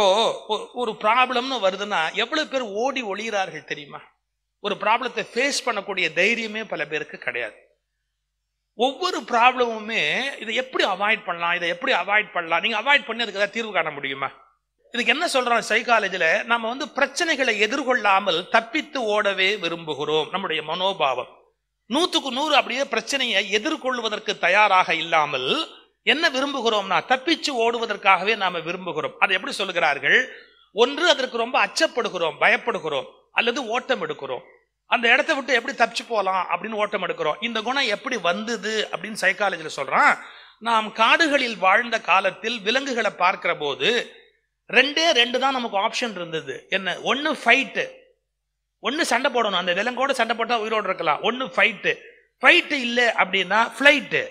இப்போ ஒரு ப்ராப்ளம்னு வருதுன்னா எவ்வளவு பேர் ஓடி ஒளிகிறார்கள் தெரியுமா ஒரு ப்ராப்ளத்தை ஃபேஸ் பண்ணக்கூடிய தைரியமே பல பேருக்கு கிடையாது ஒவ்வொரு ப்ராப்ளமுமே இதை எப்படி அவாய்ட் பண்ணலாம் இதை எப்படி அவாய்ட் பண்ணலாம் நீங்க அவாய்ட் பண்ணி அதுக்கு ஏதாவது தீர்வு காண முடியுமா இதுக்கு என்ன சொல்றோம் சைக்காலஜில நம்ம வந்து பிரச்சனைகளை எதிர்கொள்ளாமல் தப்பித்து ஓடவே விரும்புகிறோம் நம்முடைய மனோபாவம் நூத்துக்கு நூறு அப்படியே பிரச்சனையை எதிர்கொள்வதற்கு தயாராக இல்லாமல் என்ன விரும்புகிறோம்னா தப்பிச்சு ஓடுவதற்காகவே நாம விரும்புகிறோம் அதை எப்படி சொல்லுகிறார்கள் ஒன்று அதற்கு ரொம்ப அச்சப்படுகிறோம் பயப்படுகிறோம் அல்லது ஓட்டம் எடுக்கிறோம் அந்த இடத்த விட்டு எப்படி தப்பிச்சு போகலாம் அப்படின்னு ஓட்டம் எடுக்கிறோம் இந்த குணம் எப்படி வந்தது அப்படின்னு சைக்காலஜியில் சொல்கிறான் நாம் காடுகளில் வாழ்ந்த காலத்தில் விலங்குகளை பார்க்கிற போது ரெண்டே ரெண்டு தான் நமக்கு ஆப்ஷன் இருந்தது என்ன ஒன்று ஃபைட்டு ஒன்று சண்டை போடணும் அந்த விலங்கோட சண்டை போட்டால் உயிரோடு இருக்கலாம் ஒன்று ஃபைட்டு ஃபைட்டு இல்லை அப்படின்னா ஃப்ளைட்டு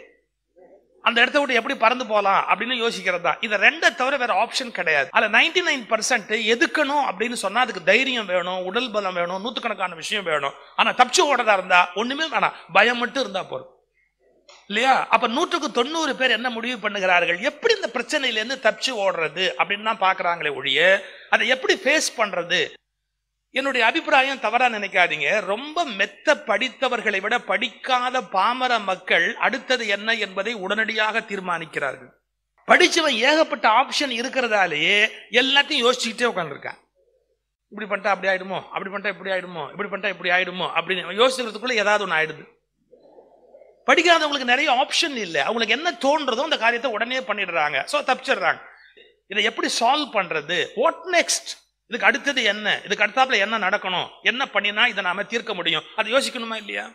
அந்த இடத்த விட்டு எப்படி பறந்து போகலாம் அப்படின்னு யோசிக்கிறது தான் இதை ரெண்டை தவிர வேற ஆப்ஷன் கிடையாது அதில் நைன்டி நைன் பர்சன்ட் எதுக்கணும் அப்படின்னு சொன்னால் அதுக்கு தைரியம் வேணும் உடல் பலம் வேணும் நூற்றுக்கணக்கான விஷயம் வேணும் ஆனால் தப்பிச்சு ஓடதா இருந்தா ஒன்றுமே வேணாம் பயம் மட்டும் இருந்தால் போதும் இல்லையா அப்ப நூற்றுக்கு தொண்ணூறு பேர் என்ன முடிவு பண்ணுகிறார்கள் எப்படி இந்த பிரச்சனையிலேருந்து தப்பிச்சு ஓடுறது அப்படின்னு தான் பாக்குறாங்களே ஒழிய அதை எப்படி ஃபேஸ் பண்றது என்னுடைய அபிப்பிராயம் தவறா நினைக்காதீங்க ரொம்ப மெத்த படித்தவர்களை விட படிக்காத பாமர மக்கள் அடுத்தது என்ன என்பதை உடனடியாக தீர்மானிக்கிறார்கள் படிச்சவன் ஏகப்பட்ட ஆப்ஷன் இருக்கிறதாலேயே எல்லாத்தையும் யோசிச்சுக்கிட்டே உட்காந்துருக்கான் இப்படி பண்ணிட்டா அப்படி ஆயிடுமோ அப்படி பண்ணிட்டா இப்படி ஆயிடுமோ இப்படி பண்ணிட்டா இப்படி ஆயிடுமோ அப்படின்னு யோசிக்கிறதுக்குள்ள ஏதாவது ஒன்று ஆயிடுது படிக்காதவங்களுக்கு நிறைய ஆப்ஷன் இல்லை அவங்களுக்கு என்ன தோன்றதோ அந்த காரியத்தை உடனே பண்ணிடுறாங்க ஸோ தப்பிச்சிடுறாங்க இதை எப்படி சால்வ் பண்றது வாட் நெக்ஸ்ட் இதுக்கு அடுத்தது என்ன இதுக்கு அடுத்தாப்புல என்ன நடக்கணும் என்ன பண்ணினா இதை நாம தீர்க்க முடியும் அதை யோசிக்கணுமா இல்லையா